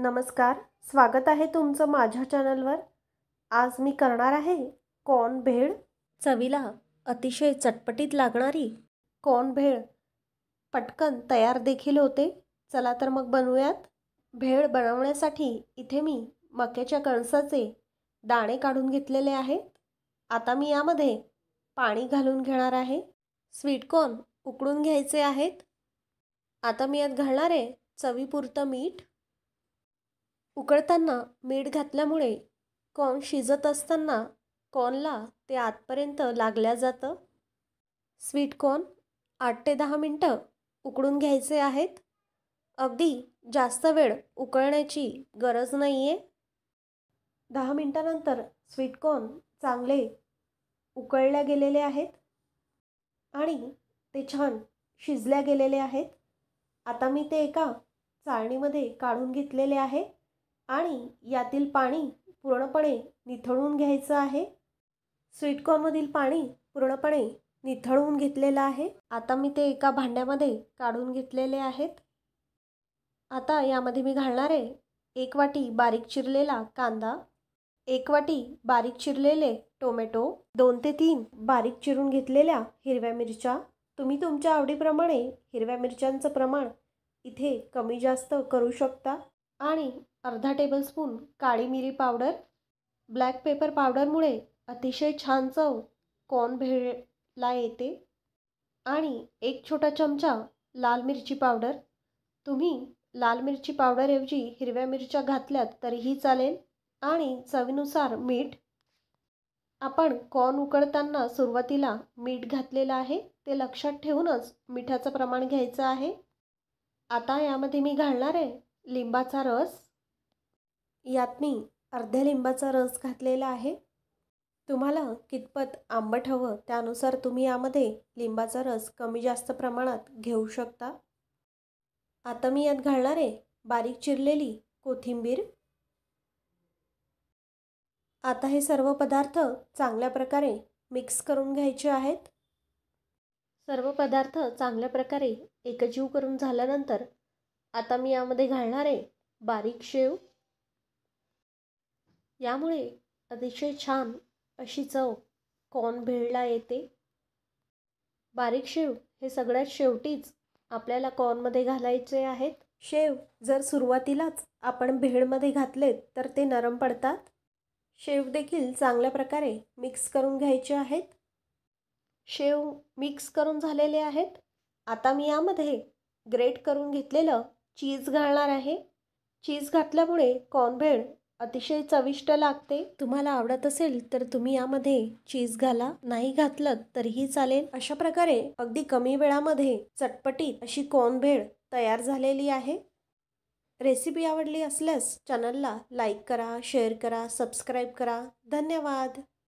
नमस्कार स्वागत आहे तुमचं माझ्या चॅनलवर आज मी करणार आहे कॉर्न भेळ चवीला अतिशय चटपटीत लागणारी कॉर्न भेळ पटकन तयार देखील होते चला तर मग बनवूयात भेळ बनवण्यासाठी इथे मी मक्याच्या कणसाचे दाणे काढून घेतलेले आहेत आता मी यामध्ये पाणी घालून घेणार आहे स्वीटकॉर्न उकडून घ्यायचे आहेत आता मी यात घालणार आहे चवीपुरतं मीठ उकळताना मीठ घातल्यामुळे कॉर्न शिजत असताना कॉनला ते आतपर्यंत लागल्या जातं स्वीट कॉर्न आठ ते दहा मिनटं उकळून घ्यायचे आहेत अगदी जास्त वेळ उकळण्याची गरज नाही आहे दहा मिनटानंतर स्वीटकॉर्न चांगले उकळल्या गेलेले आहेत आणि ते छान शिजल्या गेलेले आहेत आता मी ते एका चाळणीमध्ये काढून घेतलेले आहे आणि यातील पाणी पूर्णपणे निथळून घ्यायचं आहे स्वीटकॉर्नमधील पाणी पूर्णपणे निथळवून घेतलेलं आहे आता मी ते एका भांड्यामध्ये काढून घेतलेले आहेत आता यामध्ये मी घालणार आहे एक वाटी बारीक चिरलेला कांदा एक वाटी बारीक चिरलेले टोमॅटो दोन ते तीन बारीक चिरून घेतलेल्या हिरव्या मिरच्या तुम्ही तुमच्या आवडीप्रमाणे हिरव्या मिरच्यांचं प्रमाण इथे कमी जास्त करू शकता आणि अर्धा टेबलस्पून काळी मिरी पावडर ब्लॅक पेपर पावडरमुळे अतिशय छान चव कॉर्न भेळला येते आणि एक छोटा चमचा लाल मिरची पावडर तुम्ही लाल मिरची पावडरऐवजी हिरव्या मिरच्या घातल्यात तरीही चालेल आणि चवीनुसार मीठ आपण कॉर्न उकळताना सुरुवातीला मीठ घातलेलं आहे ते लक्षात ठेवूनच मिठाचं प्रमाण घ्यायचं आहे आता यामध्ये मी घालणार आहे लिंबाचा रस यात मी अर्ध्या लिंबाचा रस घातलेला आहे तुम्हाला कितपत आंबट हवं त्यानुसार तुम्ही यामध्ये लिंबाचा रस कमी जास्त प्रमाणात घेऊ शकता आता मी यात घालणार आहे बारीक चिरलेली कोथिंबीर आता हे सर्व पदार्थ चांगल्या प्रकारे मिक्स करून घ्यायचे आहेत सर्व पदार्थ चांगल्या प्रकारे एकजीव करून झाल्यानंतर आता मी यामध्ये घालणार आहे बारीक शेव यामुळे अतिशय छान अशी चव कॉर्न भेळला येते बारीक शेव हे सगळ्यात शेवटीच आपल्याला कॉर्नमध्ये घालायचे आहेत शेव जर सुरुवातीलाच आपण भेळमध्ये घातलेत तर ते नरम पडतात शेव देखील चांगल्या प्रकारे मिक्स करून घ्यायचे आहेत शेव मिक्स करून झालेले आहेत आता मी यामध्ये ग्रेट करून घेतलेलं चीज घालणार आहे चीज घातल्यामुळे कॉर्नब्रेड अतिशय चविष्ट लागते तुम्हाला आवडत असेल तर तुम्ही यामध्ये चीज घाला नाही घातलं तरीही चालेल अशा प्रकारे अगदी कमी वेळामध्ये चटपटीत अशी कॉर्नब्रेड तयार झालेली आहे रेसिपी आवडली असल्यास चॅनलला लाईक करा शेअर करा सबस्क्राईब करा धन्यवाद